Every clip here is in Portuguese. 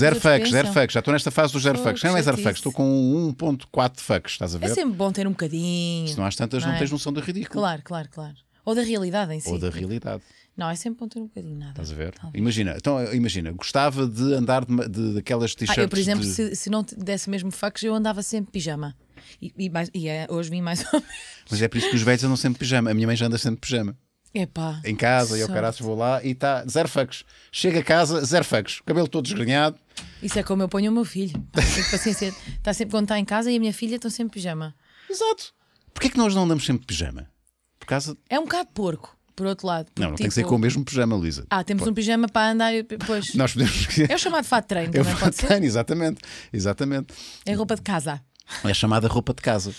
zero fucks, zero fucks. Já estou nesta fase dos zero oh, fucks. Não é zero fucks, estou com 1.4 fucks, estás a é ver? É sempre bom ter um bocadinho. Se não há tantas, não, não é? tens noção do ridículo. Claro, claro, claro. Ou da realidade em si. Ou da realidade. Não, é sempre bom ter um bocadinho nada. Estás a ver? Talvez. Imagina, então, imagina, gostava de andar de, de, daquelas t-shirts. Ah, eu, por exemplo, de... se, se não desse mesmo fucks, eu andava sempre pijama. E, e, mais, e é, hoje vim mais ou menos. Mas é por isso que os velhos andam sempre pijama. A minha mãe já anda sempre pijama. Epá, em casa e eu caralho vou lá e está zero fucks. Chega a casa, zero fucks, cabelo todo desgrenhado. Isso é como eu ponho o meu filho. Tá paciência. Está sempre quando está em casa e a minha filha estão tá sempre em pijama. Exato. Porquê é que nós não andamos sempre de pijama? Por causa. É um bocado porco. Por outro lado, não, não tipo... tem que ser tipo com o mesmo pijama, Luísa. Ah, temos um pijama para andar e depois. Nós podemos. É o chamado fato de treino, é o pode treino, Exatamente, exatamente. É roupa de casa. É chamada roupa de casa.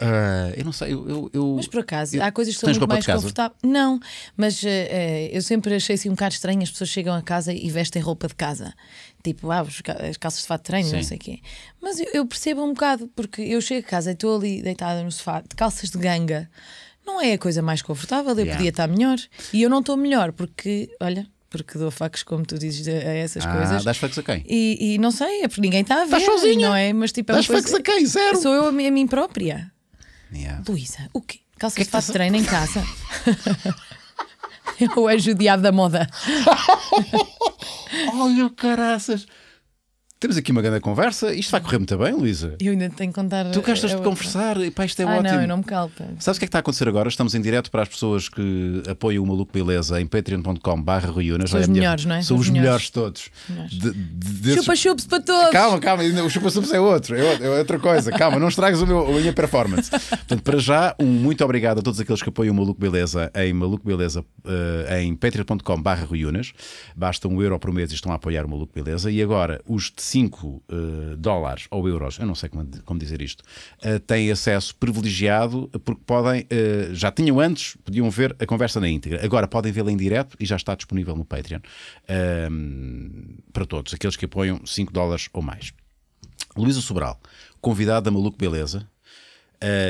Uh, eu não sei, eu, eu, Mas por acaso, eu, há coisas que são muito mais confortáveis. Não, mas uh, eu sempre achei assim um bocado estranho. As pessoas chegam a casa e vestem roupa de casa, tipo ah, as calças de fato de treino, Sim. não sei o quê. Mas eu, eu, percebo um bocado, porque eu chego a casa e estou ali deitada no sofá de calças de ganga, não é a coisa mais confortável. Eu yeah. podia estar melhor e eu não estou melhor, porque olha, porque dou facas, como tu dizes, a, essas ah, coisas. Dás facas a quem? E, e, não sei, é porque ninguém está a ver. Estás sozinho, Não é? Mas tipo, é dás facas a quem? Zero. Sou eu a, a mim própria. Yeah. Luísa, o quê? Calças é que de fato tá treino em casa? Ou é judiado da moda? Olha o caraças. Temos aqui uma grande conversa. Isto vai correr muito bem, Luísa. Eu ainda tenho que contar. Tu gostas de conversar. E, pá, isto é ah, ótimo. Não, eu não me calo Sabes o que é que está a acontecer agora? Estamos em direto para as pessoas que apoiam o Maluco Beleza em patreon.com/barra São os melhores, minha... não é? São, os melhores, todos. desses... Chupa chups para todos. Calma, calma. O chupa chups é, é outro. É outra coisa. calma, não estragues o meu, a minha performance. Portanto, para já, um muito obrigado a todos aqueles que apoiam o Maluco Beleza em Maluco Beleza eh, em patreon.com/barra Basta um euro por mês e estão a apoiar o Maluco Beleza. E agora, os de 5 uh, eh, dólares ou euros, eu não sei como, como dizer isto, uh, têm acesso privilegiado porque podem, uh, já tinham antes, podiam ver a conversa na íntegra, agora podem vê-la em direto e já está disponível no Patreon ehm, para todos, aqueles que apoiam 5 dólares ou mais. Luísa Sobral, convidada da Maluco Beleza,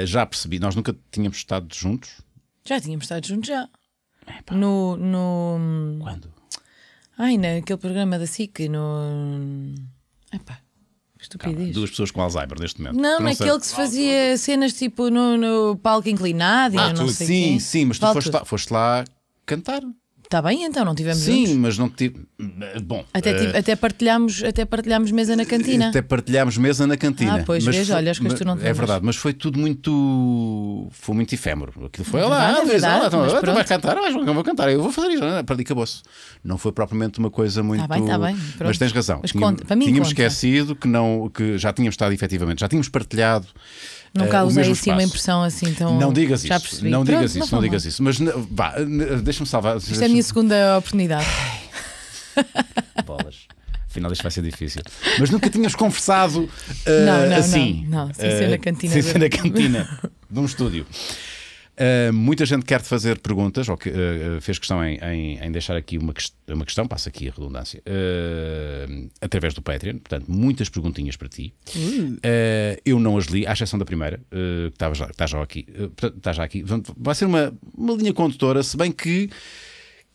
já percebi, nós nunca tínhamos estado juntos. Já tínhamos estado juntos, já. Epá. No, no. Hum, Quando? Ai, naquele programa da SIC, no. Epá. Estupidez. Calma, duas pessoas com Alzheimer neste momento. Não, não naquele sei. que se fazia cenas tipo no, no palco inclinado. Ah, não tu, sei sim, quem. sim, mas tu foste lá, foste lá cantar. Está bem, então, não tivemos Sim, juntos. mas não tive. Bom. Até, uh, até, partilhámos, até partilhámos mesa na cantina. Até partilhámos mesa na cantina. Ah, pois, mas veja, olha, acho que tu não tens. É verdade, mas foi tudo muito. Foi muito efêmero. Aquilo foi, lá é, é tu então, então vais cantar, eu vou cantar, eu vou fazer isso, perdi acabou-se. Não foi propriamente uma coisa tá muito. Está bem, está bem. Pronto. Mas tens razão. Mas conta, tínhamos, para mim tínhamos conta. esquecido que, não, que já tínhamos estado efetivamente, já tínhamos partilhado Nunca uh, usei assim uma impressão assim tão. Não digas isso. Já Não digas isso, não, digas isso. Mas vá, deixa-me salvar. Isto deixa é a minha segunda oportunidade. Bolas. Afinal, isto vai ser difícil. Mas nunca tinhas conversado uh, não, não, assim. Não, não, sem ser na eh, cantina. Sem ser na cantina de um estúdio. Uh, muita gente quer te fazer perguntas, ou que, uh, fez questão em, em, em, deixar aqui uma, quest uma questão, passa aqui a redundância, uh, através do Patreon. Portanto, muitas perguntinhas para ti. eu não as li, à exceção da primeira, que está já, tá já aqui. Uh, já aqui. Vai ser uma, uma linha condutora, se bem que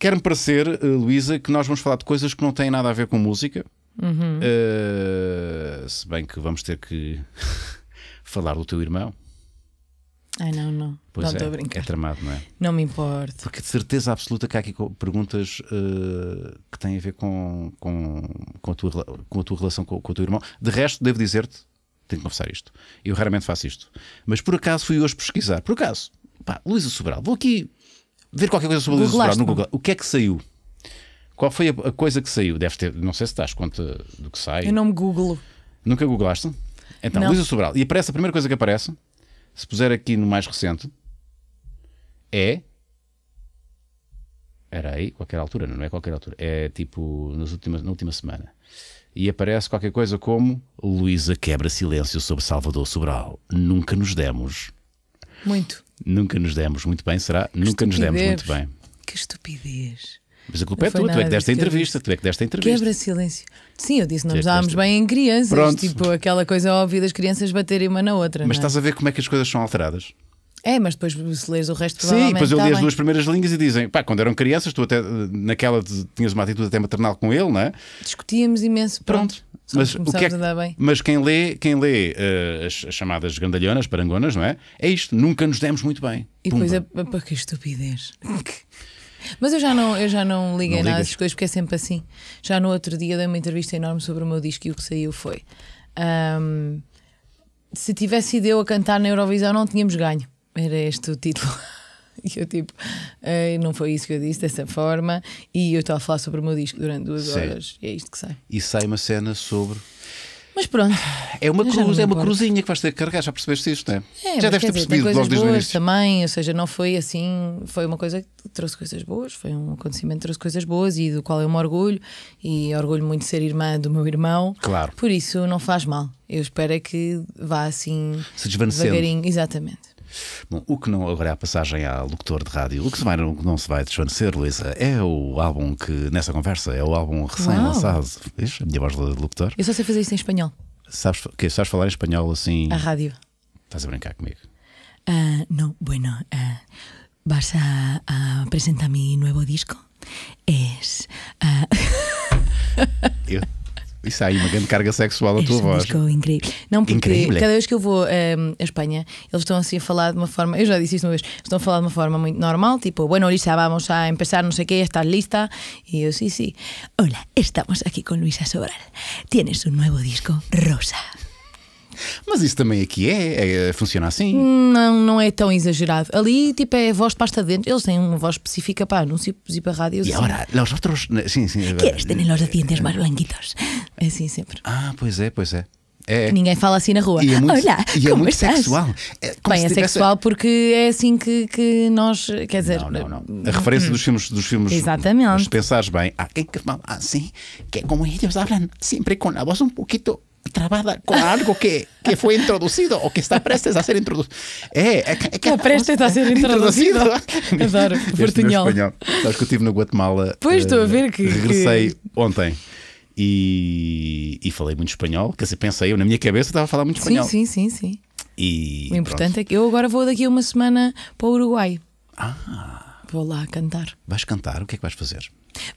quer-me parecer, Luísa, que nós vamos falar de coisas que não têm nada a ver com música. Uhum. se bem que vamos ter que falar do teu irmão. Ai não, não. Pois não estou é, a brincar. É tramado, não é? Não me importo. Porque de certeza absoluta que há aqui perguntas uh, que têm a ver com, com, com, a tua, com a tua relação com, com o teu irmão. De resto, devo dizer-te, tenho que confessar isto. Eu raramente faço isto. Mas por acaso fui hoje pesquisar. Por acaso, pá, Luísa Sobral, vou aqui ver qualquer coisa sobre Luísa Sobral no Google. O que é que saiu? Qual foi a, coisa que saiu? Deve ter, não sei se estás conta do que sai. Eu não me Google. Nunca googlaste? Então, Luísa Sobral. E aparece a primeira coisa que aparece. Se puser aqui no mais recente, é. Era aí, qualquer altura, não é qualquer altura. É tipo nas últimas, na última semana. E aparece qualquer coisa como. Luísa quebra silêncio sobre Salvador Sobral. Nunca nos demos. Muito. Nunca nos demos muito bem, será? Que Nunca nos demos muito bem. Que estupidez. Mas a culpa é tua, tu é que deste a entrevista, tu é que deste a entrevista. Quebra silêncio. Sim, eu disse, não nos dávamos bem em crianças. Pronto. Tipo, aquela coisa óbvia das crianças baterem uma na outra. Mas é? estás a ver como é que as coisas são alteradas? É, mas depois se lês o resto Sim, depois eu li as duas primeiras linhas e dizem, pá, quando eram crianças, tu até naquela tinhas uma atitude até maternal com ele, não é? Discutíamos imenso. Pronto. pronto. Mas, o que é que, mas quem lê, quem lê uh, as, as, chamadas grandalhonas, parangonas, não é? É isto, nunca nos demos muito bem. E Pumba. depois, a, é, a, que estupidez. Mas eu já não, eu já não liguei não nada ligas. essas coisas porque é sempre assim. Já no outro dia dei uma entrevista enorme sobre o meu disco e o que saiu foi. Um, se tivesse ido eu a cantar na Eurovisão, não tínhamos ganho. Era este o título. E eu, tipo, não foi isso que eu disse dessa forma. E eu estou a falar sobre o meu disco durante duas horas. E é isto que sai. E sai uma cena sobre. Mas pronto. É uma cruz, é uma cruzinha que vais ter que carregar, já percebeste isto, não é? é já deves ter dizer, percebido logo desde o também, ou seja, não foi assim, foi uma coisa que trouxe coisas boas, foi um acontecimento que trouxe coisas boas e do qual eu me orgulho e orgulho muito de ser irmã do meu irmão. Claro. Por isso não faz mal. Eu espero é que vá assim Se desvanecendo. devagarinho, exatamente. Bom, o que não agora é a passagem ao locutor de rádio. O que, se vai, não, não se vai desvanecer, Luísa, é o álbum que, nessa conversa, é o álbum recém-lançado. A minha voz de locutor. Eu só sei fazer isso em espanhol. Sabes, que, sabes falar em espanhol assim? A rádio. Estás a brincar comigo? Uh, não, bueno. Uh, vas a, a apresentar mi novo disco? é Uh... Isso aí, uma grande carga sexual à tua voz. Disco, é incrível. Não, porque incrível. É. cada vez que eu vou um, ehm, à Espanha, eles estão assim a falar de uma forma, eu já disse isso uma vez, estão a falar de uma forma muito normal, tipo, bueno, Luisa, vamos a empezar, não sei o quê, estás lista? E eu, sí, sí. Hola, estamos aqui com Luisa Sobral. Tienes um novo disco, Rosa. Mas isso também aqui é, é funciona assim? Não, não é tão exagerado. Ali, tipo, é voz de pasta dentro Eles têm uma voz específica para anúncios e para rádio. E agora, os outros. Né, sim, sim. Queres ter os dentes mais blanquitos? É assim sempre. Ah, pois é, pois é. É. Ninguém fala assim na rua. E é muito, Olá, e é muito sexual. É, Bem, é tivesse... sexual porque é assim que, que nós. Quer dizer. Não, não, não. Hum, a referência hum. dos filmes. Dos filmes Exatamente. Se pensares bem, há quem que fala assim, que é como eles falam sempre com a voz um pouquinho trabaja com algo que, que foi introduzido ou que está prestes a ser introduzido É, eh, é, eh, é, eh, está prestes a ser introduzido. introduzido. Adoro, portunhol. É espanhol. que eu estive na Guatemala. Pois, estou uh, a ver que. Regressei que... ontem. E, e, falei muito espanhol, quer dizer, pensei eu na minha cabeça estava a falar muito espanhol. Sim, sim, sim, sim. E, o importante pronto. é que eu agora vou daqui a uma semana para o Uruguai. Ah. vou a cantar. a cantar? O que vas hacer? hacer?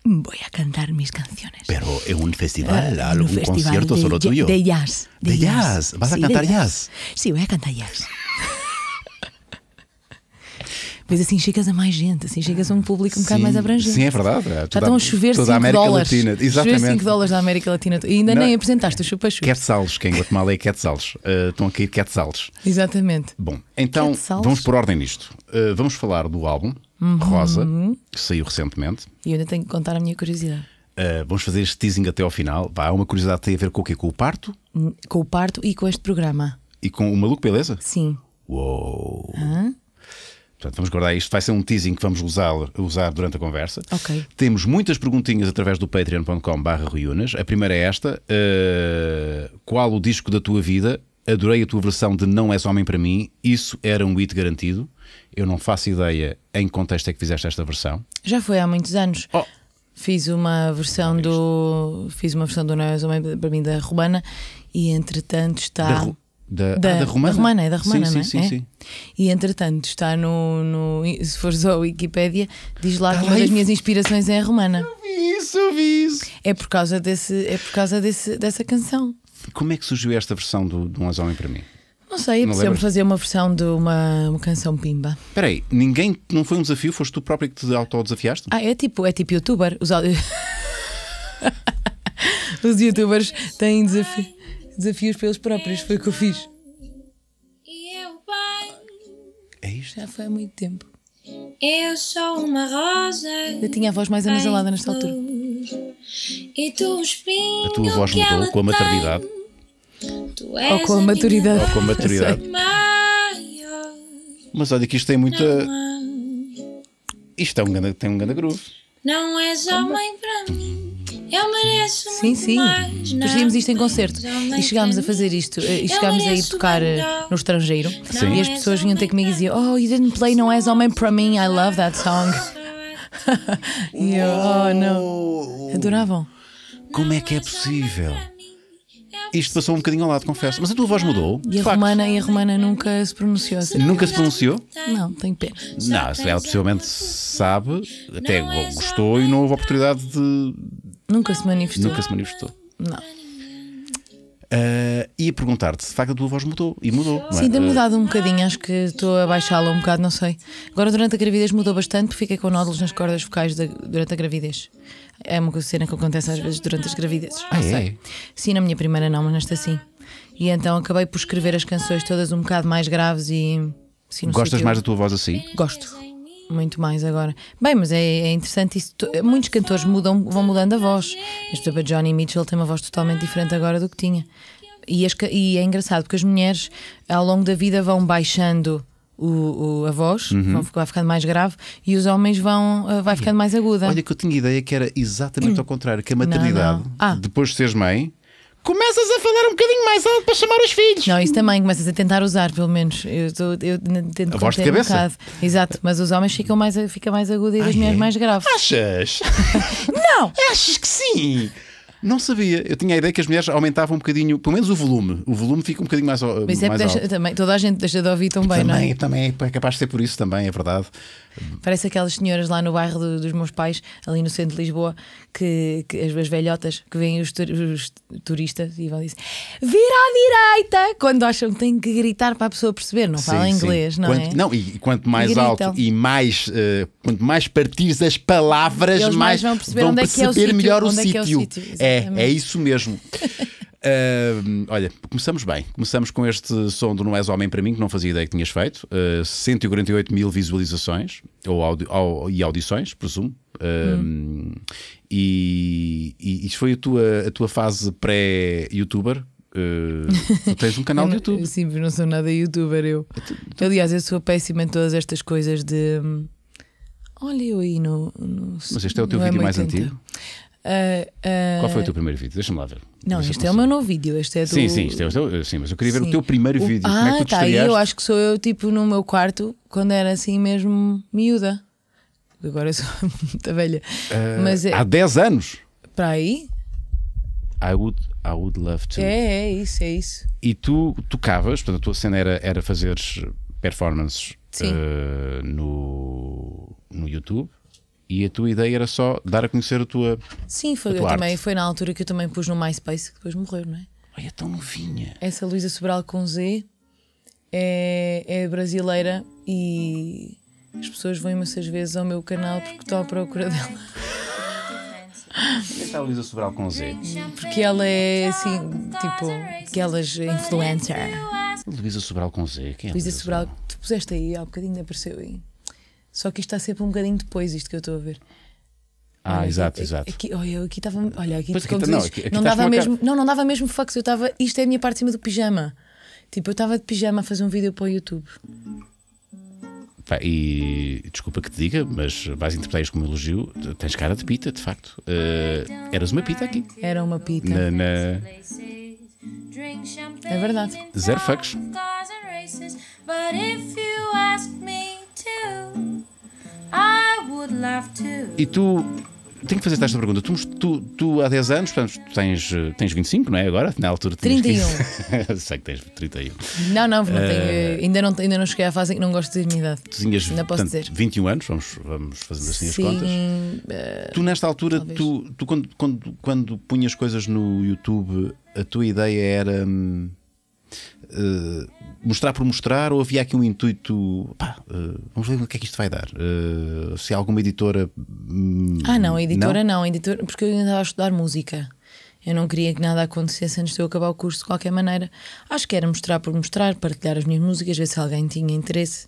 Voy a cantar mis canciones. Pero en un festival, eh, ¿Algún concierto solo tuyo. De jazz. De, jazz. ¿Vas a cantar jazz? Sí, voy a cantar jazz. Mas assim chegas a mais gente, assim chegas a um público um bocado mais abrangente. Sim, é verdade. É. Já estão a chover 5 dólares. Latina. Exatamente. Chover 5 dólares da América Latina. E ainda Não. nem apresentaste o chupa-chupa. Quetzales, que em Guatemala é Quetzales. Uh, estão a cair Quetzales. Exatamente. Bom, então Quetzales? vamos por ordem nisto. Uh, vamos falar do álbum uhum. Rosa, que saiu recentemente. E eu ainda tenho que contar a minha curiosidade. Uh, vamos fazer este teasing até ao final. Vá, uma curiosidade tem a ver com o quê? Com o parto? Hum, com o parto e com este programa. E com o Maluco Beleza? Sim. Uou! Hã? Portanto, vamos guardar isto. Vai ser um teasing que vamos usar, usar durante a conversa. Okay. Temos muitas perguntinhas através do patreoncom A primeira é esta: uh, Qual o disco da tua vida? Adorei a tua versão de Não És Homem para mim. Isso era um hit garantido. Eu não faço ideia em que contexto é que fizeste esta versão. Já foi há muitos anos. Oh. Fiz uma versão é do. Fiz uma versão do Não És Homem para mim da Rubana e entretanto está. Da, da, ah, da, Romana. da Romana, é da Romana, sim, não é? Sim, sim, é? sim. E entretanto, está no, no Se fores à Wikipédia, diz lá tá que uma das minhas inspirações é a Romana. Eu vi isso, eu vi isso. É por causa, desse, é por causa desse, dessa canção. Como é que surgiu esta versão do, de Um Homem para mim? Não sei, é sempre fazer uma versão de uma, uma canção pimba. Espera aí, ninguém. Não foi um desafio? Foste tu próprio que te autodesafiaste? Ah, é tipo, é tipo youtuber. Os, Os youtubers têm desafio desafios para eles próprios. Foi o que eu fiz. E eu pai. É isto? Já foi há muito tempo. Eu sou uma rosa. Eu tinha a voz mais anasalada nesta altura. E tu, A tua voz mudou com a maternidade. Ou com a maturidade. Ou com a maturidade. Mas olha que isto tem muita. Isto é um grande, tem um grande groove. Não és homem para mim. Eu mereço sim, muito sim. mais. Nós fizemos isto em concerto e chegámos a fazer isto eh, e chegámos a ir tocar eh, no estrangeiro sim. e as pessoas vinham ter comigo e diziam Oh, you didn't play Não És Homem para mim, I love that song. É e eu, oh, não. Adoravam. Como é que é possível? É isto passou um bocadinho ao lado, confesso. Mas a tua voz mudou. E a, romana, e a romana nunca se pronunciou. Assim. Nunca se pronunciou? Não, tenho pena. Não, ela possivelmente sabe, até gostou e não houve oportunidade de, Nunca se manifestou. Nunca se manifestou. Não. Uh, ah, e a perguntar-te de facto a tua voz mudou e mudou. É? Sim, é? tem ah. mudado um bocadinho, acho que estou a baixá-la um bocado, não sei. Agora durante a gravidez mudou bastante porque fiquei com nódulos nas cordas vocais de, durante a gravidez. É uma cena que acontece às vezes durante as gravidezes. Ah, não é? sei. Sim, na minha primeira não, mas nesta sim. E então acabei por escrever as canções todas um bocado mais graves e. Sim, Gostas sítio. mais da tua voz assim? Gosto. Muito mais agora. Bem, mas é, é interessante isso. Muitos cantores mudam, vão mudando a voz. Mas, por exemplo, a Johnny Mitchell tem uma voz totalmente diferente agora do que tinha. E, as, e é engraçado porque as mulheres ao longo da vida vão baixando o, o, a voz, uhum. vão, vai ficando mais grave e os homens vão uh, vai ficando mais aguda. Olha que eu tinha ideia que era exatamente ao contrário, que a maternidade, não, não. Ah. depois de seres mãe, começas a falar um bocadinho mais alto para chamar os filhos. Não, isso também, começas a tentar usar, pelo menos. Eu, tô, eu tento a voz de cabeça. Um bocado. Exato, mas os homens ficam mais, fica mais aguda e as mulheres é? mais graves. Achas? não! Achas que sim? Não sabia. Eu tinha a ideia que as mulheres aumentavam um bocadinho, pelo menos o volume. O volume fica um bocadinho mais, Mas é mais alto. Também, toda a gente deixa de ouvir também, também não é? Também é capaz de ser por isso também, é verdade. Parece aquelas senhoras lá no bairro do, dos meus pais, ali no centro de Lisboa, que, que as, velhotas que veem os, os, turistas e vão dizer vira à direita! Quando acham que têm que gritar para a pessoa perceber, não fala inglês, sim. não quanto, é? Não, e, quanto mais alto e mais uh, quanto mais partires as palavras, mais, vão perceber, vão é é perceber é melhor sítio, é o sítio. É é, é, é isso mesmo. Uh, olha, começamos bem. Começamos com este som do Não És Homem para mim, que não fazia ideia que tinhas feito. Uh, ah, 148 mil visualizações ou audi au e audições, presumo. Uh, hum. e, e isso foi a tua, a tua fase pré-youtuber? Uh, tu tens um canal de YouTube. Sim, mas não sou nada youtuber eu. Ah, Aliás, eu sou péssima em todas estas coisas de. Hum, olha eu aí no. no mas este é o teu vídeo é mais antigo. Uh, uh... Qual foi o teu primeiro vídeo? Deixa-me lá ver. Não, este é o meu novo vídeo. Este é do... Sim, sim, este é o teu, sim, mas eu queria sim. ver o teu primeiro o... vídeo. Ah, Como é que ah, tu tá, eu acho que sou eu, tipo, no meu quarto, quando era assim mesmo miúda. Agora eu sou muito velha. Uh, mas é... Há 10 anos? Para aí? I would, I would love to. É, é isso, é isso. E tu tocavas, portanto, a tua cena era, era fazeres performances uh, no, no YouTube. E a tua ideia era só dar a conhecer a tua. Sim, foi, tua também, foi na altura que eu também pus no MySpace, que depois morreu, não é? Olha, é tão novinha. Essa Luísa Sobral com Z é, é brasileira e as pessoas vão imensas vezes ao meu canal porque estão à procura dela. Porquê é está a Luísa Sobral com Z? Porque ela é assim, tipo, aquelas influencer. Luísa Sobral com Z, quem é? Luísa Sobral, Sobral, tu puseste aí há um bocadinho, apareceu aí. Só que isto está sempre um bocadinho depois, isto que eu estou a ver. Ah, olha, exato, aqui, exato. Aqui, olha, aqui estava. Olha, aqui, aqui, tá- não, aqui, aqui não tá dava mesmo, não, não dava mesmo fucks. Eu estava. Isto é a minha parte de cima do pijama. Tipo, eu estava de pijama a fazer um vídeo para o YouTube. Pá, e desculpa que te diga, mas vais interpretar isto como elogio. Tens cara de pita, de facto. Uh, eras uma pita aqui. Era uma pita. Na, na... É verdade. Zero fax. But if E tu. Tenho que fazer te esta pergunta. Tu, tu, tu há 10 anos, portanto, tu tens, tens 25, não é? Agora, na altura tinhas 31. 15... Sei que tens 31. Não, não, não tenho, uh... ainda, não ainda não cheguei à fase em que não gosto de dizer minha idade. Tu tinhas ainda posso portanto, dizer. 21 anos, vamos, vamos fazendo assim Sim, as contas. Uh... Tu, nesta altura, Talvez. tu, tu quando, quando, quando punhas coisas no YouTube, a tua ideia era. Hum, eh, mostrar por mostrar ou havia aqui um intuito pá, uh, vamos ver o que é que isto vai dar uh, se alguma editora hum, ah não, editora não, não editora, porque eu ainda estava a estudar música eu não queria que nada acontecesse antes de eu acabar o curso de qualquer maneira acho que era mostrar por mostrar, partilhar as minhas músicas ver se alguém tinha interesse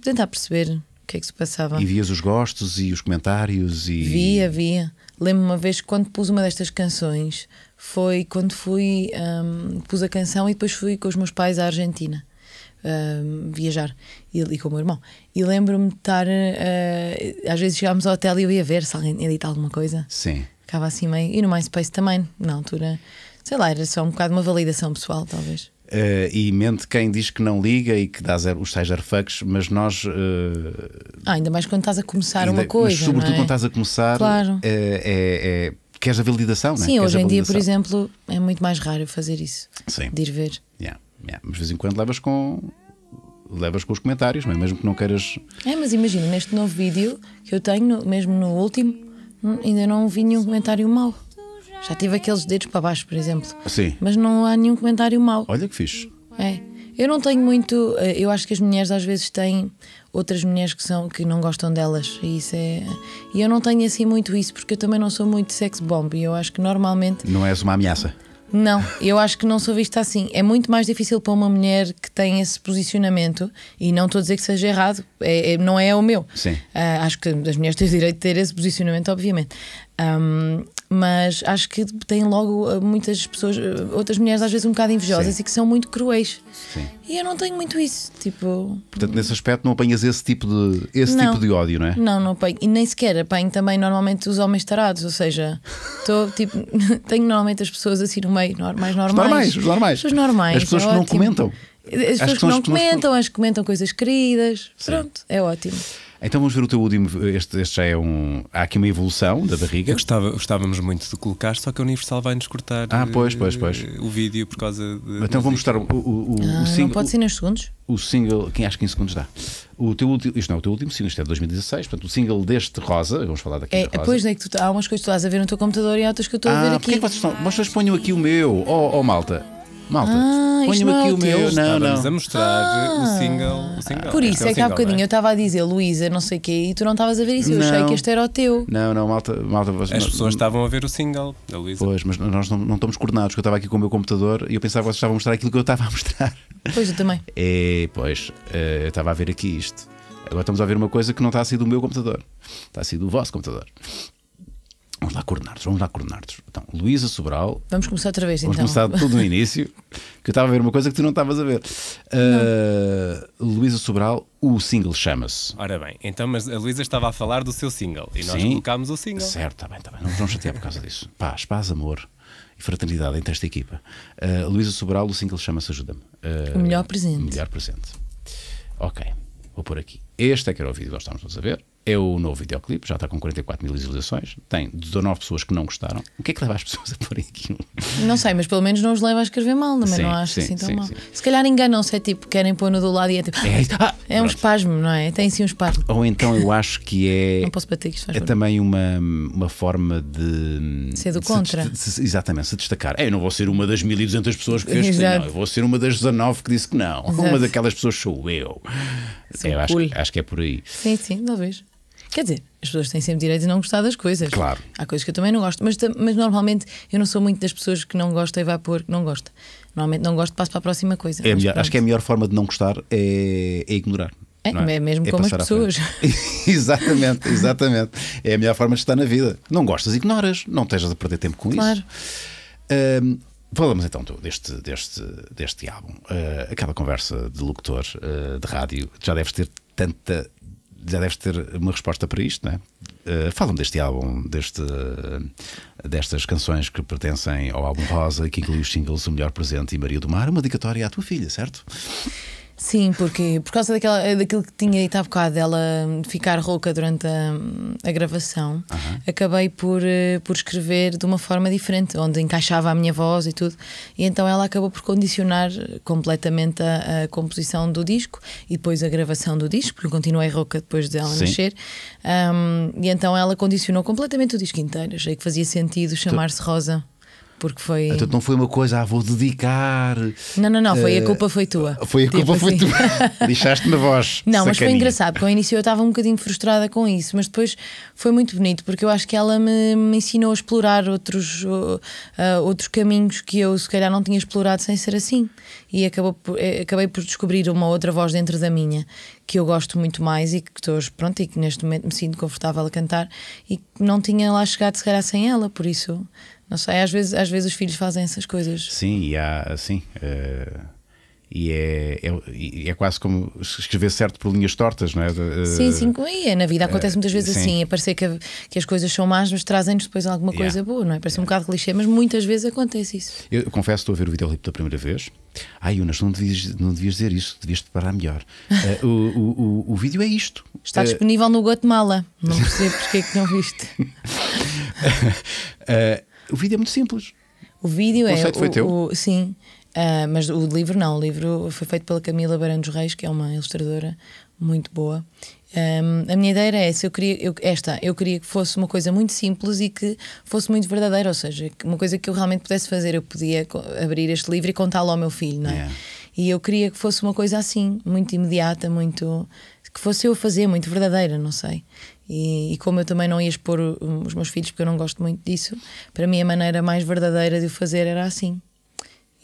tentar perceber o que é que se passava e vias os gostos e os comentários e... via, via lembro uma vez quando pus uma destas canções foi quando fui, um, pus a canção e depois fui com os meus pais à Argentina. Um, viajar e, e, com o meu irmão. E lembro-me de estar. Uh, às vezes chegámos ao hotel e eu ia ver se alguém edita alguma coisa. Sim. Ficava assim meio. E no MySpace também, na altura. Sei lá, era só um bocado uma validação pessoal, talvez. Uh, e mente quem diz que não liga e que dá zero, os tais arfacos, mas nós. Uh... Ah, ainda mais quando estás a começar ainda, uma coisa. Mas sobretudo é? quando estás a começar, claro. é, é queres a validação, né? Sim, hoje em dia, por exemplo, é muito mais raro fazer isso. Sim. De ir ver. Yeah, yeah. Mas de vez em quando levas com. Levas com os comentários, é? mesmo que não queiras. É, mas imagina, neste novo vídeo que eu tenho, mesmo no último, ainda não vi nenhum comentário mau. Já tive aqueles dedos para baixo, por exemplo. Sim. Mas não há nenhum comentário mau. Olha que fixe. É. Eu não tenho muito. Eh, eu acho que as mulheres às vezes têm outras mulheres que são que não gostam delas e isso é e eu não tenho assim muito isso porque eu também não sou muito sex bomb e eu acho que normalmente não és uma ameaça não, eu acho que não sou vista assim. É muito mais difícil para uma mulher que tem esse posicionamento, e não estou a dizer que seja errado, é, é, não é o meu. Sim. Uh, acho que as mulheres têm o direito de ter esse posicionamento, obviamente. Um, mas acho que tem logo eh, muitas pessoas, eh, outras mulheres às vezes um bocado invejosas Sim. e que são muito cruéis. Sim. E eu não tenho muito isso, tipo. Portanto, nesse aspecto não apanhas esse tipo de esse não. tipo de ódio, não é? Não, não apanho. E nem sequer apanho também normalmente os homens tarados, ou seja, tô, tipo, tenho normalmente as pessoas assim no meio, mais normais. Os normais, os normais. As pessoas normais. As pessoas é que ótimo. não comentam. As pessoas que, que não comentam, as que comentam coisas queridas. Sim. Pronto, é ótimo. Então vamos ver o teu último. Este, este já é um. Há aqui uma evolução da barriga. Eu gostava, gostávamos muito de colocar, só que a Universal vai nos cortar ah, pois, pois, pois. Eh, o vídeo por causa de. Então vamos mostrar o, o, o, ah, o single. Não pode ser nos segundos? O single. Quem acho que em segundos dá? O teu último, isto não é o teu último single, isto é de 2016, portanto, o single deste Rosa, vamos falar daqui. É, da Rosa. Pois é que tu, há umas coisas que tu estás a ver no teu computador e outras que eu estou ah, a ver ah, aqui. Porque é vocês ponham aqui o meu, ou oh, oh, malta. Malta, ah, me é aqui o meu. Não, não. a mostrar ah, o, single, o single. Por é isso é, é que há bocadinho é? eu estava a dizer Luísa, não sei o quê, e tu não estavas a ver isso. Eu não. achei que este era o teu. Não, não, malta. malta As pessoas estavam a ver o single da Luísa. Pois, mas nós não, não estamos coordenados, que eu estava aqui com o meu computador e eu pensava que vocês estavam a mostrar aquilo que eu estava a mostrar. Pois, eu também. é pois, eh, eu estava a ver aqui isto. Agora estamos a ver uma coisa que não está a ser do meu computador, está a ser do vosso computador. Vamos lá coordenar-nos, vamos lá coordenar-nos. Então, Luísa Sobral. Vamos começar outra vez, vamos então. Vamos começar tudo no início, que eu estava a ver uma coisa que tu não estavas a ver. Uh, Luísa Sobral, o single chama-se. Ora bem, então, mas a Luísa estava a falar do seu single e nós colocámos o single. Certo, está bem, está bem. Não nos vamos chatear por causa disso. Paz, paz, amor e fraternidade entre esta equipa. Uh, Luísa Sobral, o single chama-se Ajuda-me. Uh, o melhor presente. O melhor presente. Ok, vou pôr aqui. Este é que era o vídeo que nós estávamos a ver é o novo videoclipe, já está com 44 mil visualizações, tem 19 pessoas que não gostaram. O que é que leva as pessoas a pôr aquilo? Não sei, mas pelo menos não os leva a escrever mal, não sim, não acho sim, assim tão sim, mal. Sim. Se calhar enganam-se, é tipo, querem pôr no do lado e é tipo. É, ah, é um espasmo, não é? Tem sim um espasmo. Ou então eu acho que é. não posso bater isto, É também uma, uma forma de. Ser do de contra. Se, exatamente, se destacar. É, eu não vou ser uma das 1200 pessoas que fez que não, eu vou ser uma das 19 que disse que não. Exato. Uma daquelas pessoas sou eu. Sou é, cool. acho, acho que é por aí. Sim, sim, talvez. Quer dizer, as pessoas têm sempre direito de não gostar das coisas. Claro. Há coisas que eu também não gosto, mas, mas normalmente eu não sou muito das pessoas que não gostam e vai pôr que não gosta. Normalmente não gosto, passo para a próxima coisa. É melhor, acho que é a melhor forma de não gostar é, é ignorar. É, é? é, mesmo é como as pessoas. exatamente, exatamente. É a melhor forma de estar na vida. Não gostas, ignoras. Não estejas a perder tempo com claro. isso. Claro. Um, falamos então deste, deste, deste álbum. Uh, aquela conversa de locutor uh, de rádio, já deves ter tanta já deves ter uma resposta para isto, não é? Uh, eh, Fala-me deste álbum, deste, destas canções que pertencem ao álbum Rosa, que inclui os singles O Melhor Presente e Maria do Mar, uma dedicatória à tua filha, certo? Sim, porque por causa daquela, daquilo que tinha dito há bocado, dela ficar rouca durante a, a gravação, uhum. acabei por, eh, por escrever de uma forma diferente, onde encaixava a minha voz e tudo, e então ela acabou por condicionar completamente a, a composição do disco e depois a gravação do disco, porque eu continuei rouca depois dela Sim. nascer, um, e então ela condicionou completamente o disco inteiro. Achei que fazia sentido chamar-se Rosa. Porque foi. Então não foi uma coisa, ah, vou dedicar. Não, não, não, foi uh, a eh, culpa foi tua. Foi a tipo culpa assim. foi tua. Deixaste na voz. Não, sacaninha. mas foi engraçado, porque ao início eu estava um bocadinho frustrada com isso, mas depois foi muito bonito, porque eu acho que ela me, me ensinou a explorar outros, uh, outros caminhos que eu se calhar não tinha explorado sem ser assim. E acabou por, eh, acabei por descobrir uma outra voz dentro da minha que eu gosto muito mais e que estou pronto e que neste momento me sinto confortável a cantar e não tinha lá chegado se calhar sem ela, por isso não sei, às vezes, às vezes os filhos fazem essas coisas. Sim, e há assim. Uh, e é, é, é, quase como escrever certo por linhas tortas, não é? Uh, sim, sim, e é, na vida acontece eh, muitas vezes sim. assim, é parecer que, que as coisas são más, mas trazem-nos depois alguma yeah. coisa boa, não é? Parece yeah. um bocado clichê, mas muitas vezes acontece isso. Eu confesso, estou a ver o videoclipe da primeira vez. Ai, Unas, não devias, não devias dizer isso, devias te parar melhor. Uh, o, o, o, o, vídeo é isto. Está uh, disponível no Guatemala, não percebo porque é que não viste. O vídeo é muito simples. O vídeo o é. Foi o, teu? O, sim, uh, mas o livro não. O livro foi feito pela Camila Barandos dos Reis, que é uma ilustradora muito boa. Um, ah, a minha ideia era essa, eu queria, eu, esta, eu queria que fosse uma coisa muito simples e que fosse muito verdadeira, ou seja, uma coisa que eu realmente pudesse fazer. Eu podia abrir este livro e contá-lo ao meu filho, não é? Yeah. E eu queria que fosse uma coisa assim, muito imediata, muito. que fosse eu a fazer, muito verdadeira, não sei. E, e, como eu também não ia expor os meus filhos, porque eu não gosto muito disso, para mim a maneira mais verdadeira de o fazer era assim.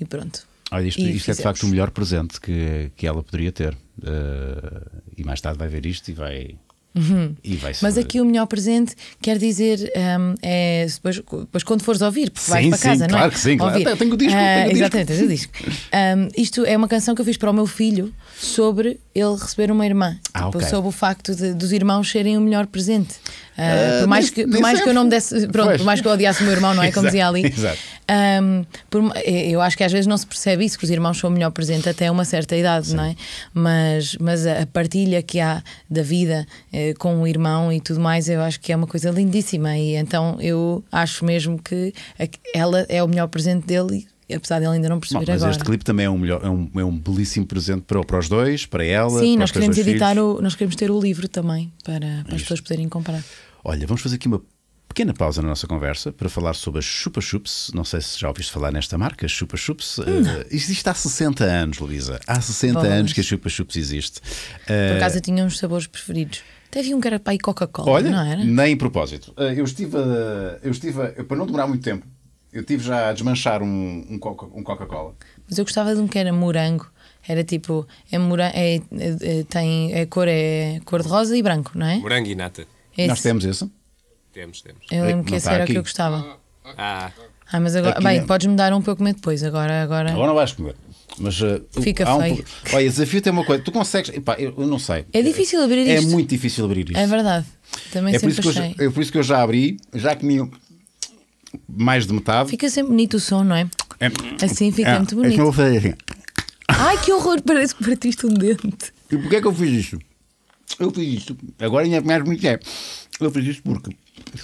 E pronto. Olha, isto, e isto é de facto o melhor presente que, que ela poderia ter. Uh, e mais tarde vai ver isto e vai Uhum. E vai Mas aqui o melhor presente quer dizer um, é depois, depois, quando fores ouvir, porque sim, vais para sim, casa, claro não é? Que sim, claro. Ouvir. tenho o disco. Uh, tenho ah, exatamente, disco. disco. Um, isto é uma canção que eu fiz para o meu filho sobre ele receber uma irmã. Ah, tipo, okay. Sobre o facto de, dos irmãos serem o melhor presente. Uh, por ah, mais, que, por mais que eu não me desse. Pronto, pois. por mais que eu odiasse o meu irmão, não é? Como dizia ali. Exato. Um, por, eu acho que às vezes não se percebe isso, que os irmãos são o melhor presente até uma certa idade, Sim. não é? Mas, mas a partilha que há da vida eh, com o irmão e tudo mais, eu acho que é uma coisa lindíssima. E então eu acho mesmo que a, ela é o melhor presente dele apesar de ele ainda não perceber Bom, mas agora. este clipe também é um, melhor, é um, é um belíssimo presente para, para os dois, para ela. Sim, para nós queremos editar o, nós queremos ter o livro também para, para as pessoas poderem comprar. Olha, vamos fazer aqui uma pequena pausa na nossa conversa para falar sobre a Chupa Chups. Não sei se já ouviste falar nesta marca, Chupa Chups. Uh, hum. eh, existe há 60 anos, Luísa. Há 60 anos que a Chupa Chups existe. Por acaso eh, eu tinha uns sabores preferidos. Até vi um que era pai Coca-Cola, Olha, não era? Nem propósito. Eh, eu estive, a, eu estive a, para não demorar muito tempo, eu estive já a desmanchar um, um Coca-Cola. Mas eu gostava de um que era morango. Era tipo, é morango, é, é, é, tem, a é cor é cor de rosa e branco, não é? Morango e nata. Esse. Nós temos esse? Temos, temos. Eu é lembro que esse era o que eu gostava. Ah. ah mas agora. Aqui bem, é. podes mudar um para eu comer depois. Agora, agora. Agora não vais comer. Mas uh, fica feio. Um... Olha, desafio tem uma coisa. Tu consegues. Epá, eu não sei. É difícil abrir é isto. É muito difícil abrir isto. É verdade. Também é sempre por isso achei. Que eu, é por isso que eu já abri, já comi mais de metade. Fica sempre bonito o som, não é? é. Assim fica é. muito é bonito. É eu vou fazer assim. Ai que horror! Parece que partiste um dente. E porquê é que eu fiz isto? Eu fiz isto, agora ainda é mais muito é Eu fiz isto porque.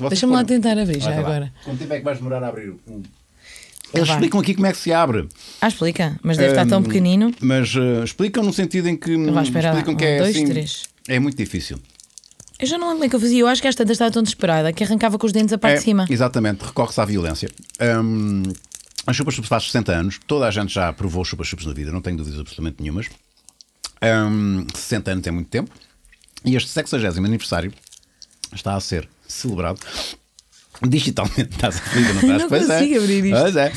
Deixa-me lá tentar abrir já agora. Quanto tempo é que vais demorar a abrir? Eles explicam aqui como é que se abre. Ah, explica, mas deve estar tão hum, pequenino. Mas eh, explicam no sentido em que. Hum, explicam que é dois, assim. Três. É muito difícil. Eu já não lembro bem é que eu fazia. Eu acho que esta estava tão desesperada que arrancava com os dentes a parte é, de cima. Exatamente, recorre-se à violência. Hum, as chupas-chupas faz 60 anos. Toda a gente já provou chupas-chupas na vida, não tenho dúvidas absolutamente nenhumas. 60 anos é muito tempo. E este 60 aniversário está a ser celebrado digitalmente. Estás a abrir, não estás? Não pois é. consigo é. abrir isto. Pois é.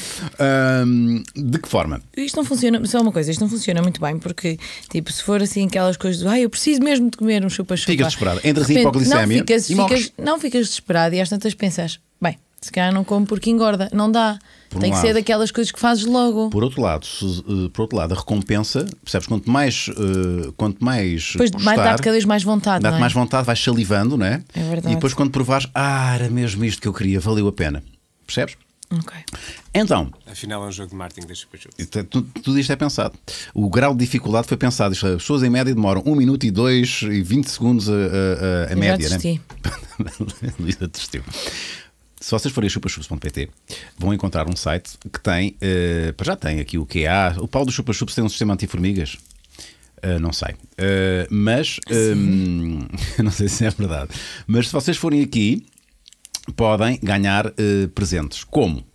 Um, de que forma? Isto não funciona, só uma coisa, isto não funciona muito bem, porque, tipo, se for assim aquelas coisas do ah, eu preciso mesmo de comer um chupa-chupa. Ficas desesperado, entras de repente, em hipoglicemia. Não ficas, ficas, não ficas desesperado e às tantas pensas, bem, se calhar não como porque engorda, não dá. Por Tem um que lado. ser daquelas coisas que fazes logo. Por outro lado, se, eh, por outro lado, a recompensa, percebes? Quanto mais, uh, quanto mais. Depois mais dá-te cada vez mais vontade. Dá-te é? mais vontade, vais salivando, não é? É verdade. E depois, quando provares, ah, era mesmo isto que eu queria, valeu a pena. Percebes? Ok. Então. Afinal, é um jogo de marketing, deixa para então, tudo, tudo isto é pensado. O grau de dificuldade foi pensado. As pessoas, em média, demoram 1 minuto e 2 e 20 segundos a, a, a média, né? Luísa desistiu se vocês forem a chupachups.pt, vão encontrar um site que tem, uh, já tem aqui o que há. O pau do chupachups tem um sistema anti-formigas. Uh, não sei. Uh, mas um, ah, ehm, não sei se é verdade. Mas se vocês forem aqui, podem ganhar uh, presentes. Como?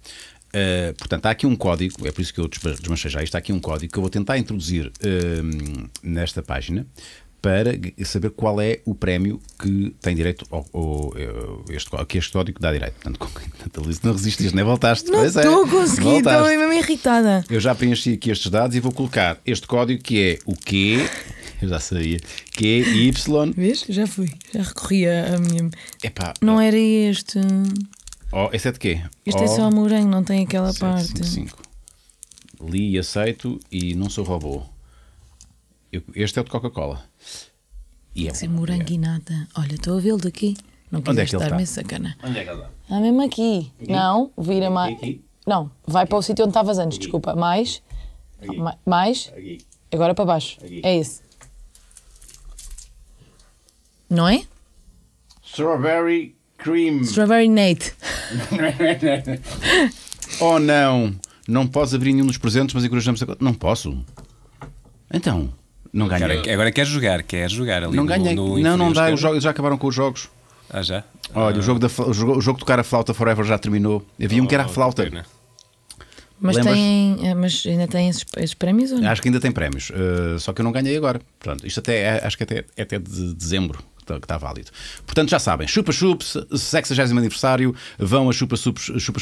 portanto, há aqui um código, é por isso que eu desmanchei já isto. Há aqui um código que eu vou tentar introduzir ehm, nesta página para saber qual é o prémio que tem direito ao, ao eh, este, que este código dá direito. Portanto, é não resististe, nem voltaste. Não é, estou é, conseguindo, estou mesmo irritada. Eu já preenchi aqui estes dados e vou colocar este código que é o quê? Eu já sabia. Que é Y. Vês? Já fui. Já recorri a minha. Epá, não era este. Oh, este é de quê? Este oh, é só morango, não tem aquela 7, parte. 5, 5. Li e aceito e não sou robô. Eu, este é o de Coca-Cola. E é Sim, é. moranguinada. É. Olha, estou a vê-lo daqui. Não Onde é que ele está? sacana. Onde é que ele está? Está mesmo aqui. aqui. Não, vira mais. Não, vai aqui. para o sítio onde estavas antes, aqui. desculpa. Mais. Mais. Agora para baixo. É esse. Não é? Strawberry Cream. Strawberry Nate. oh não! Não posso abrir nenhum dos presentes, mas encorajamos a. Não posso. Então. Não ganha. Agora, agora quer jogar, quer jogar ali. Não ganha. No, no não, não dá. Os jogos, já acabaram com os jogos. Ah, já? Olha, ah. o, jogo da, o jogo, o jogo de tocar a flauta Forever já terminou. Havia oh, um que era a oh, flauta. Pena. Mas, tem, eh, mas ainda tem esses, esses prémios ou não? Acho que ainda tem prémios, uh, só que eu não ganhei agora. Portanto, isto até é, acho que até, é até de dezembro que está tá válido. Portanto, já sabem, Chupa Chups, 60 aniversário, vão a chupachups.pt chupa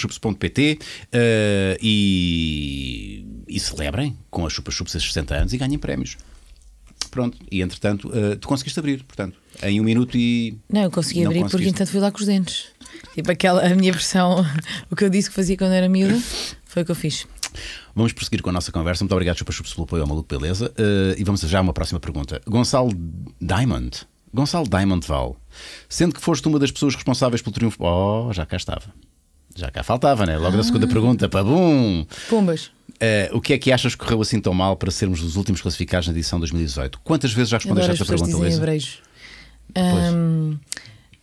uh, e, e celebrem com a Chupa Chups esses 60 anos e ganhem prémios pronto, e entretanto, uh, tu conseguiste abrir, portanto, em um minuto e. Não, eu consegui não abrir porque entretanto fui lá com os dentes. Tipo aquela, a minha versão, o que eu disse que fazia quando era miúda, foi o que eu fiz. Vamos prosseguir com a nossa conversa. Muito obrigado, Chupa Chups, pelo apoio ao Maluco Beleza. Uh, e vamos já a uma próxima pergunta. Gonçalo Diamond. Gonçalo Diamond Val. Sendo que foste uma das pessoas responsáveis pelo triunfo. Oh, já cá estava. Já cá faltava, né? Logo ah. segunda pergunta. Pabum! Pumbas. Uh, o que é que achas que correu assim tão mal para sermos os últimos classificados na edição 2018? Quantas vezes já respondeste a esta pergunta, Luísa? Um, uh,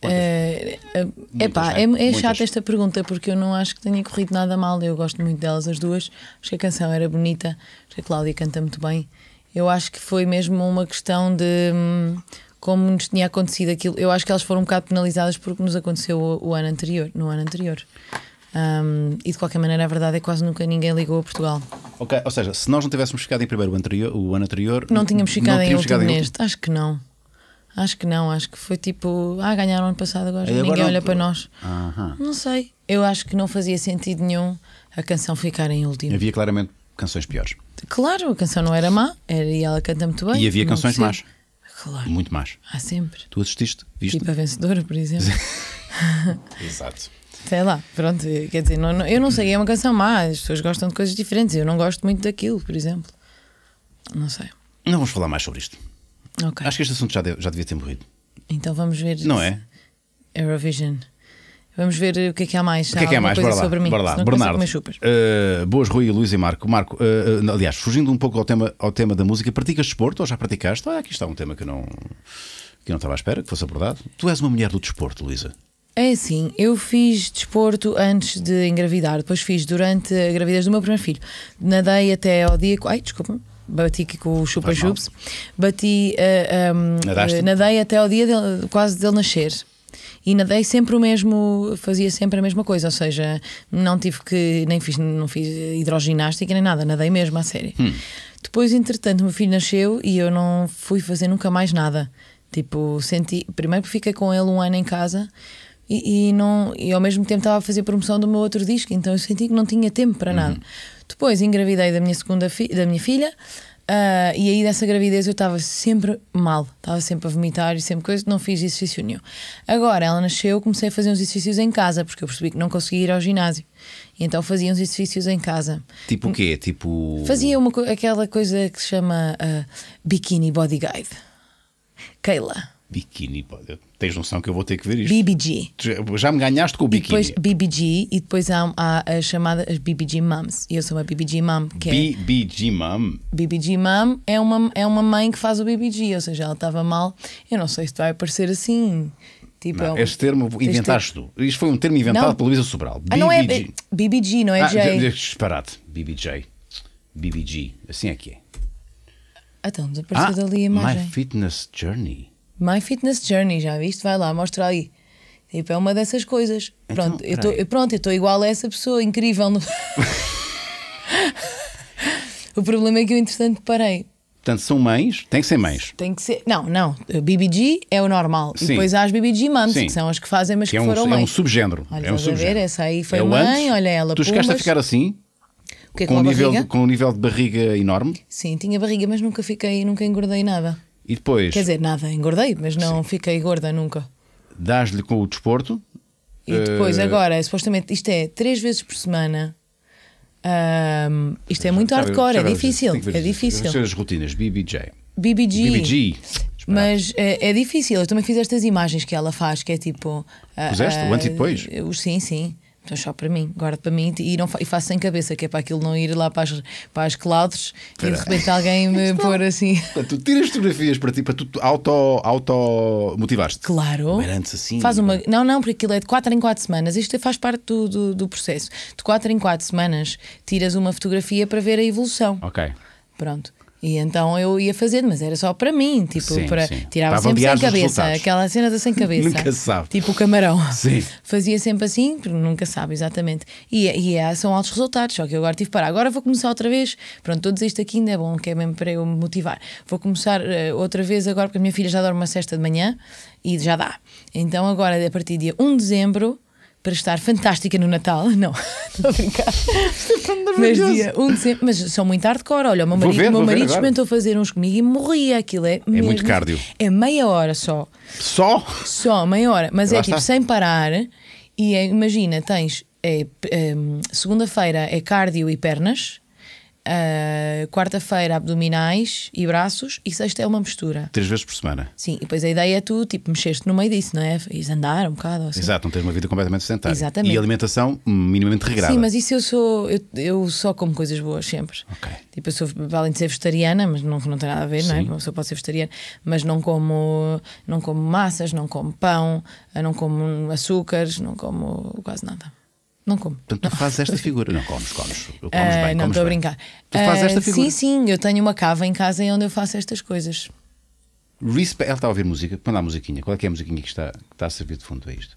eh, eh, epá, é, é chata esta pergunta porque eu não acho que tenha corrido nada mal. Eu gosto muito delas, as duas. Acho que a canção era bonita, acho que a Cláudia canta muito bem. Eu acho que foi mesmo uma questão de hum, como nos tinha acontecido aquilo. Eu acho que elas foram um bocado penalizadas porque nos aconteceu o, o ano anterior, no ano anterior. Um, e de qualquer maneira, a verdade é que quase nunca ninguém ligou a Portugal. Ok, ou seja, se nós não tivéssemos ficado em primeiro o, anterior, o ano anterior. Não tínhamos ficado não em, último ficado neste. Em... Acho que não. Acho que não, acho que foi tipo, ah, ganharam ano passado, agora, agora ninguém não... olha para nós. Não sei. Eu acho que não fazia sentido nenhum a canção ficar em último. Havia claramente canções piores. Claro, a canção não era má era, e ela canta muito bem. E havia canções más. Claro. Muito más. Há sempre. Tu assististe? Viste? Tipo a vencedora, por exemplo. Exato. Sei lá, pronto, quer dizer, não, não, eu não sei, é uma canção má, as pessoas gostam de coisas diferentes, eu não gosto muito daquilo, por exemplo. Não sei. Não vamos falar mais sobre isto. Okay. Acho que este assunto já, deu, já devia ter morrido. Então vamos ver. Não é? Eurovision. Vamos ver eh, o que é que há mais. O que é que há mais? Bora lá, sobre mim, bora lá. Bernardo, uh, boas Rui, Luís e Marco. Marco, uh, aliás, fugindo um pouco ao tema, ao tema da música, praticas desporto ou já praticaste? Olha, ah, aqui está um tema que não, que não estava à espera que fosse abordado. Tu és uma mulher do desporto, Luísa. É assim, eu fiz desporto antes de engravidar, depois fiz durante a gravidez do meu primeiro filho. Nadei até ao dia. Ai, desculpa, bati aqui com o chupa-chups. Bati. Uh, eh, eh, um, eh, nadei até ao dia de, quase dele nascer e nadei sempre o mesmo, fazia sempre a mesma coisa, ou seja, não tive que, nem fiz, não fiz hidroginástica nem nada, nadei mesmo à sério. Hum. Depois, entretanto, meu filho nasceu e eu não fui fazer nunca mais nada. Tipo, senti. Primeiro fiquei com ele um ano em casa e, e, não, e ao mesmo tempo estava a fazer promoção do meu outro disco, então eu senti que não tinha tempo para uhum. nada. Depois engravidei da minha segunda fi, da minha filha. Uh, e aí dessa gravidez eu estava sempre mal, estava sempre a vomitar e sempre coisa, não fiz exercício nenhum. Agora ela nasceu, comecei a fazer uns exercícios em casa, porque eu percebi que não conseguia ir ao ginásio. E então fazia uns exercícios em casa. Tipo o quê? Tipo. Fazia uma, aquela coisa que se chama uh, Bikini Body Guide. Kayla Biquíni, tens noção que eu vou ter que ver isto. BBG. Já me ganhaste com o biquíni. Depois BBG e depois há, há as chamadas BBG Mums. E eu sou uma BBG Mum. Que BBG é... Mum? BBG Mum é uma, é uma mãe que faz o BBG, ou seja, ela estava mal. Eu não sei se vai aparecer assim. Tipo, não, é um... Este termo inventaste tu. Isto foi um termo inventado pela Luísa Sobral. BBG. Ah, não é BBG, não é ah, J. Disparate. BBJ. BBG. Assim é que é. Então, desapareceu ah, dali a imagem. My Fitness Journey. My Fitness Journey, já viste? Vai lá, mostra aí. Tipo, é uma dessas coisas. Então, pronto, eu tô, pronto, eu estou igual a essa pessoa incrível. No... o problema é que eu, entretanto, parei. Portanto, são mães, tem que ser mães. Tem que ser. Não, não. BBG é o normal. Sim. E depois há as BBG mães, que são as que fazem, mas que, que é um, foram mães. É um subgénero. Olha, é um subgénero. Ver, essa aí é foi é mãe, antes, olha ela. Tu chegaste a ficar assim? O que é com, com, um nível, com um nível de barriga enorme? Sim, tinha barriga, mas nunca fiquei, nunca engordei nada. E depois. Quer dizer, nada, engordei, mas não Sim. fiquei gorda nunca. Dás-lhe com o desporto. E depois, uh... agora, supostamente, isto é três vezes por semana. Um, isto é muito hardcore, é difícil. é difícil. As rotinas, BBJ. BBG. BBG. Mas é, é, difícil. Eu também fiz estas imagens que ela faz, que é tipo. Eh, Puseste? o antes e depois? Uh, sim, sim. Então só para mim, guardo para mim e, não, e faço sem cabeça, que é para aquilo não ir lá para as, para as clouds Pera. e de repente alguém me pôr assim. Para tu tiras fotografias para ti, para tu auto, auto motivaste. Claro. Mas antes assim. Faz uma, não, não, porque aquilo é de 4 em 4 semanas. Isto faz parte do, do, do processo. De 4 em 4 semanas tiras uma fotografia para ver a evolução. Ok. Pronto. E então eu ia fazendo, mas era só para mim, tipo, sim, para sim. tirava sempre sem cabeça, aquela cena da sem cabeça. nunca sabe. Tipo o camarão. Sim. Fazia sempre assim, porque nunca sabe exatamente. E, e é, são altos resultados, só que eu agora tive para agora vou começar outra vez. Pronto, todos isto aqui ainda é bom, que é mesmo para eu me motivar. Vou começar uh, outra vez agora, porque a minha filha já dorme uma cesta de manhã e já dá. Então agora, a partir do dia 1 de dezembro, para estar fantástica no Natal. Não, estou a brincar. É mas dia um de Mas são muito hardcore. Olha, o meu marido, ver, meu marido experimentou fazer uns comigo e morria. Aquilo é. É muito cardio. É meia hora só. Só? Só, meia hora. Mas é Lá é tipo sem parar. E é, imagina, tens. É, é, Segunda-feira é cardio e pernas. Uh, quarta-feira, abdominais e braços, e sexta é uma mistura. Três vezes por semana. Sim, e depois a ideia é tu, tipo, mexeste no meio disso, não é? Ias andar um bocado. Assim. Exato, não tens uma vida completamente sedentária. Exatamente. E alimentação minimamente regrada. Sim, mas isso eu sou, eu, eu só como coisas boas sempre. ok Tipo, eu sou, além de ser vegetariana, mas não, não tem nada a ver, Sim. não é? Uma pessoa pode ser vegetariana, mas não como, não como massas, não como pão, não como açúcares, não como quase nada. Não como. Portanto, tu fazes esta figura. Não comes, comes. comes uh, ah, bem, não, estou a brincar. Tu fazes esta ah, figura. Sim, sim, eu tenho uma cava em casa onde eu faço estas coisas. Respe... Ela está a ouvir música. Põe lá a musiquinha. Qual é, que é a musiquinha que está, que está a servir de fundo a isto?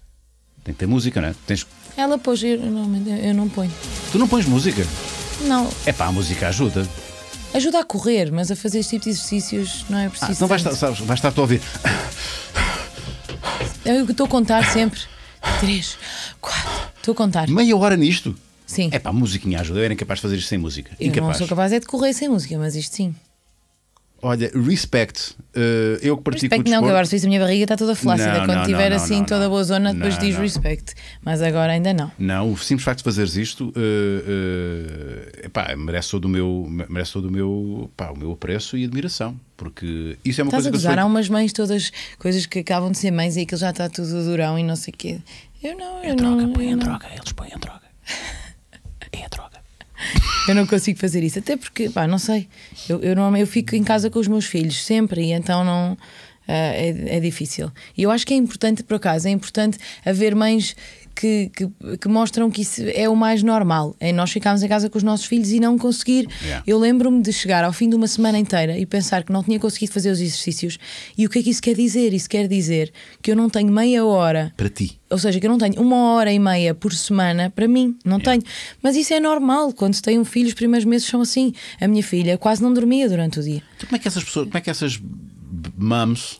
Tem que ter música, não é? Tens... Ela pôs. Eu não, eu não ponho. Tu não pões música? Não. É pá, a música ajuda. Ajuda a correr, mas a fazer este tipo de exercícios não é preciso. Ah, então vais estar, sabes, vais estar a ouvir. Eu estou a contar sempre. Três. Estou a contar. Meia hora nisto? Sim. É pá, musiquinha ajuda. Eu era incapaz de fazer isto sem música. Eu incapaz. não sou capaz é de correr sem música, mas isto sim. Olha, respect. Uh, eu que pratico respect, não, que agora se isso a minha barriga está toda flácida. Não, Quando tiver não, assim toda boa zona, depois diz respect. Mas agora ainda não. Não, o simples facto de fazeres isto uh, uh, epá, merece todo o meu, merece todo o meu, pá, o meu apreço e admiração. Porque isso é uma Estás coisa a que. Eu sou... Há umas mães todas, coisas que acabam de ser mães e aquilo já está tudo durão e não sei o quê. Eu não, eu é droga, não. Põe é eu a não. droga, eles põem a droga. É a droga. Eu não consigo fazer isso, até porque, pá, não sei. Eu, eu, não, eu fico em casa com os meus filhos sempre e então não. Uh, é, é, difícil. E eu acho que é importante, por acaso, é importante haver mães que, que, que, mostram que isso é o mais normal. É nós ficarmos em casa com os nossos filhos e não conseguir. Yeah. Eu lembro-me de chegar ao fim de uma semana inteira e pensar que não tinha conseguido fazer os exercícios. E o que é que isso quer dizer? Isso quer dizer que eu não tenho meia hora. Para ti. Ou seja, que eu não tenho uma hora e meia por semana para mim, não yeah. tenho. Mas isso é normal, quando se tem um filho, os primeiros meses são assim. A minha filha quase não dormia durante o dia. Então, como é que essas pessoas, como é que essas mams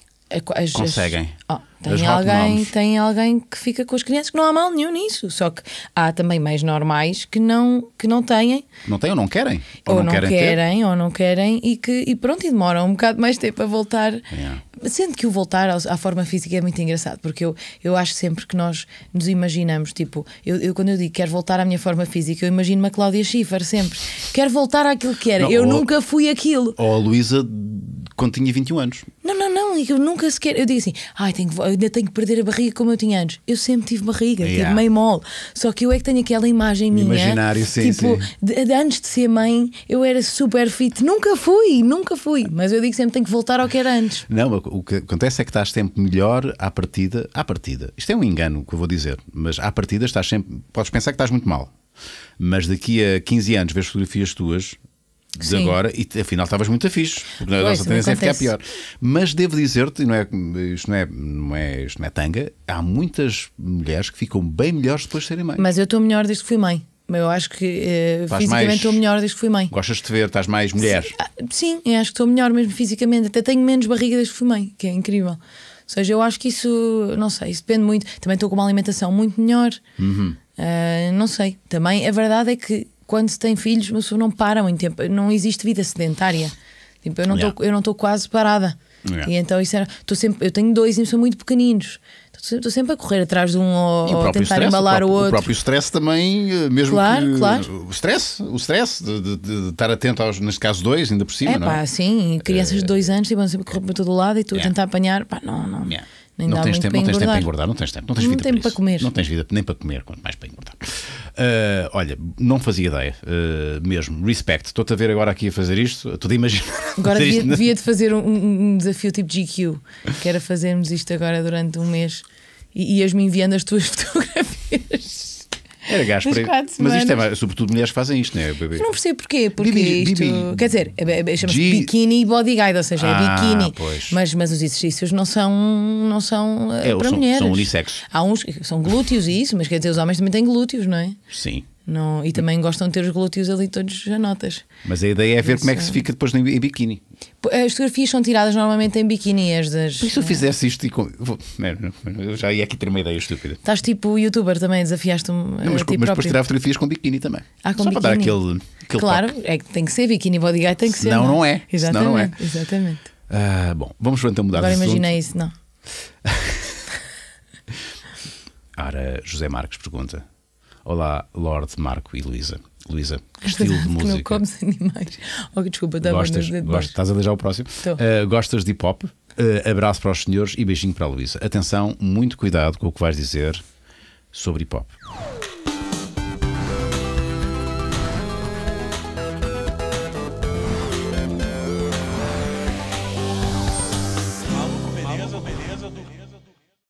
as, é Conseguem. As, oh, tem, as alguém, tem alguém que fica com as crianças que não há mal nenhum nisso. Só que há também mais normais que não, que não têm. Não têm ou não querem. Ou, ou não, não, querem, querem ou não querem e que e pronto, e demoram um bocado mais tempo a voltar. Yeah. Sendo que o voltar à forma física é muito engraçado, porque eu, eu acho sempre que nós nos imaginamos, tipo, eu, eu quando eu digo quero voltar à minha forma física, eu imagino uma Cláudia Schiffer sempre. Quero voltar àquilo que era. Não, eu ou, nunca fui aquilo. Ou a Luísa quando tinha 21 anos. Não, não, não, eu nunca sequer. Eu digo assim, ai, tenho, eu ainda tenho que perder a barriga como eu tinha antes. Eu sempre tive barriga, tipo, yeah. tive meio mole. Só que eu é que tenho aquela imagem minha. Imaginário, sim, tipo, sim. De, de, antes de ser mãe, eu era super fit. Nunca fui, nunca fui. Mas eu digo sempre, tenho que voltar ao que era antes. Não, o que acontece é que estás sempre melhor à partida. À partida. Isto é um engano que eu vou dizer, mas à partida estás sempre. Podes pensar que estás muito mal. Mas daqui a 15 anos vês fotografias tuas de Sim. agora, e afinal estavas muito fixe, porque pois, a nossa tendência é ficar pior. Mas devo dizer-te, não é, isto, não é, não é, isto não é tanga, há muitas mulheres que ficam bem melhores depois de serem mãe. Mas eu estou melhor desde que fui mãe. Eu acho que uh, fisicamente estou melhor desde que fui mãe. Gostas de ver, estás mais mulher? Sim, ah, sim, eu acho que estou melhor mesmo fisicamente. Até tenho menos barriga desde que fui mãe, que é incrível. Ou seja, eu acho que isso, não sei, isso depende muito. Também estou com uma alimentação muito melhor. Uhum. Uh, não sei. Também a verdade é que quando se tem filhos, mas não para muito tempo, não existe vida sedentária. Tipo, eu não yeah. estou quase parada. Yeah. E então isso era, tô sempre, eu tenho dois e são muito pequeninos. Estou sempre a correr atrás de um ou, a tentar stress, embalar o, próprio, o outro. O próprio stress também, eh, mesmo claro, que, claro. o stress, o stress de, de, de, estar atento aos, neste caso, dois, ainda por cima. É, não pá, é? sim, crianças é, de eh, dois anos, tipo, sempre correr para todo lado e tu yeah. a tentar apanhar, pá, não, não. Yeah não tens, tempo, não tens tempo para engordar, não tens tempo, não tens vida não para, para, comer. Não tens vida nem para comer, quanto mais para engordar. Uh, olha, não fazia ideia, uh, mesmo. Respect, estou-te a ver agora aqui a fazer isto, estou a imaginar. Agora devia, isto, devia de fazer um, um, desafio tipo GQ, que era fazermos isto agora durante um mês e ias-me enviando as tuas fotografias. Era gás para. Mas isto é mais, sobretudo mulheres fazem isto, não é, bebê? Eu não percebo porquê, porque bibi, isto. Bibi. Quer dizer, é, é, é, chama-se G... biquíni ou seja, ah, é biquíni. Mas, mas os exercícios não são, não são eh, é, para são, mulheres. São unissexos. Há uns que são glúteos e isso, mas quer dizer, os homens também têm glúteos, não é? Sim. Não, e também gostam de ter os glúteos ali todos a notas. Mas a ideia é ver Isso. como é que se fica depois em biquíni. As fotografias são tiradas normalmente em biquíni. As das, se eu eh, fizesse isto e. Eu já ia aqui ter uma ideia estúpida. Estás tipo youtuber também, desafiaste-me. Eh, mas, a ti mas depois tirar fotografias com biquíni também. Ah, com Só biquíni. para dar aquele. aquele claro, toque. é que tem que ser biquíni bodyguard, tem que Senão ser. Não, é? É, não é. Exatamente. não é. Exatamente. Ah, bom, vamos então mudar Agora de imagina isso, não. Ora, José Marques pergunta. Olá, Lord, Marco e Luísa. Luísa, que estilo de música? não comes animais. Oh, desculpa, estava eh, gostas, de gostas, Estás a deixar o próximo? Uh, gostas de hip hop? Uh, eh, abraço para os senhores e beijinho para a Luísa. Atenção, muito cuidado com o que vais dizer sobre hip hop.